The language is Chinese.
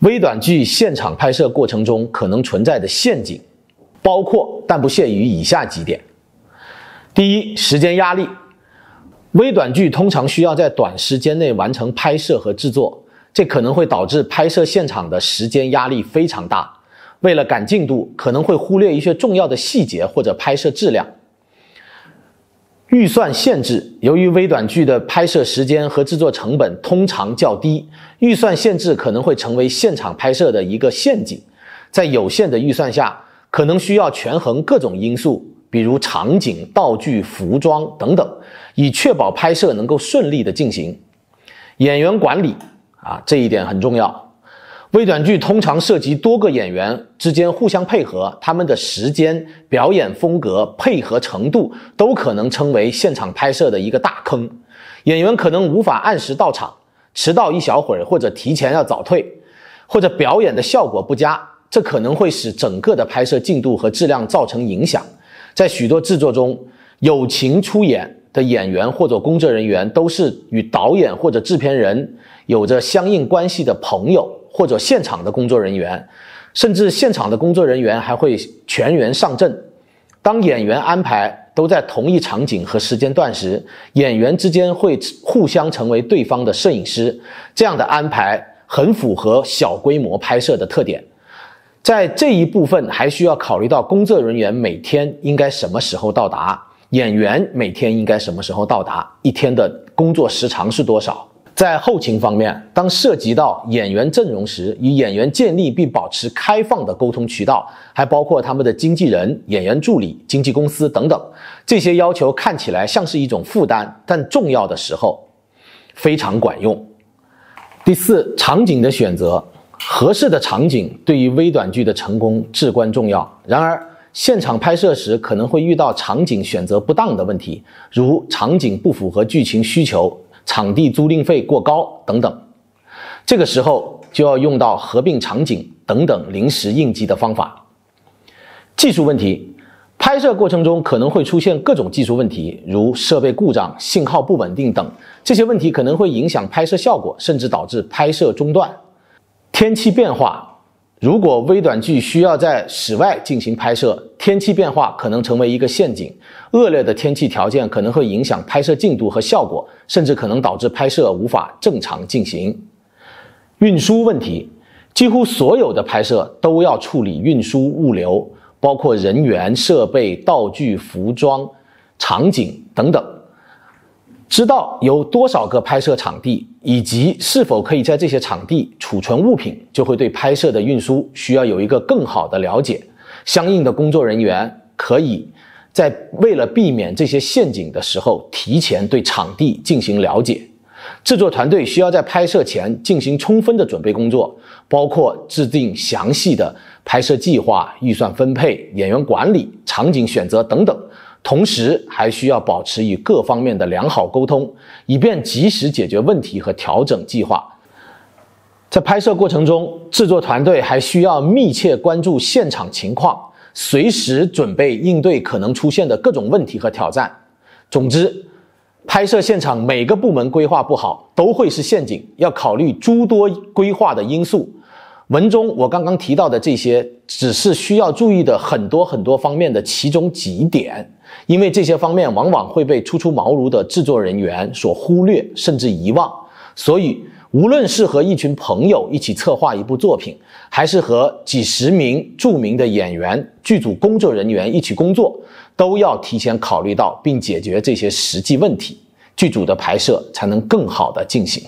微短剧现场拍摄过程中可能存在的陷阱，包括但不限于以下几点：第一，时间压力。微短剧通常需要在短时间内完成拍摄和制作，这可能会导致拍摄现场的时间压力非常大。为了赶进度，可能会忽略一些重要的细节或者拍摄质量。预算限制，由于微短剧的拍摄时间和制作成本通常较低，预算限制可能会成为现场拍摄的一个陷阱。在有限的预算下，可能需要权衡各种因素，比如场景、道具、服装等等，以确保拍摄能够顺利的进行。演员管理啊，这一点很重要。微短剧通常涉及多个演员之间互相配合，他们的时间、表演风格、配合程度都可能成为现场拍摄的一个大坑。演员可能无法按时到场，迟到一小会儿，或者提前要早退，或者表演的效果不佳，这可能会使整个的拍摄进度和质量造成影响。在许多制作中，友情出演的演员或者工作人员都是与导演或者制片人有着相应关系的朋友。或者现场的工作人员，甚至现场的工作人员还会全员上阵。当演员安排都在同一场景和时间段时，演员之间会互相成为对方的摄影师。这样的安排很符合小规模拍摄的特点。在这一部分，还需要考虑到工作人员每天应该什么时候到达，演员每天应该什么时候到达，一天的工作时长是多少。在后勤方面，当涉及到演员阵容时，与演员建立并保持开放的沟通渠道，还包括他们的经纪人、演员助理、经纪公司等等。这些要求看起来像是一种负担，但重要的时候非常管用。第四，场景的选择，合适的场景对于微短剧的成功至关重要。然而，现场拍摄时可能会遇到场景选择不当的问题，如场景不符合剧情需求。场地租赁费过高等等，这个时候就要用到合并场景等等临时应急的方法。技术问题，拍摄过程中可能会出现各种技术问题，如设备故障、信号不稳定等，这些问题可能会影响拍摄效果，甚至导致拍摄中断。天气变化。如果微短剧需要在室外进行拍摄，天气变化可能成为一个陷阱。恶劣的天气条件可能会影响拍摄进度和效果，甚至可能导致拍摄无法正常进行。运输问题，几乎所有的拍摄都要处理运输物流，包括人员、设备、道具、服装、场景等等。知道有多少个拍摄场地，以及是否可以在这些场地储存物品，就会对拍摄的运输需要有一个更好的了解。相应的工作人员可以在为了避免这些陷阱的时候，提前对场地进行了解。制作团队需要在拍摄前进行充分的准备工作，包括制定详细的拍摄计划、预算分配、演员管理、场景选择等等。同时，还需要保持与各方面的良好沟通，以便及时解决问题和调整计划。在拍摄过程中，制作团队还需要密切关注现场情况，随时准备应对可能出现的各种问题和挑战。总之，拍摄现场每个部门规划不好都会是陷阱，要考虑诸多规划的因素。文中我刚刚提到的这些，只是需要注意的很多很多方面的其中几点，因为这些方面往往会被初出茅庐的制作人员所忽略甚至遗忘。所以，无论是和一群朋友一起策划一部作品，还是和几十名著名的演员、剧组工作人员一起工作，都要提前考虑到并解决这些实际问题，剧组的拍摄才能更好的进行。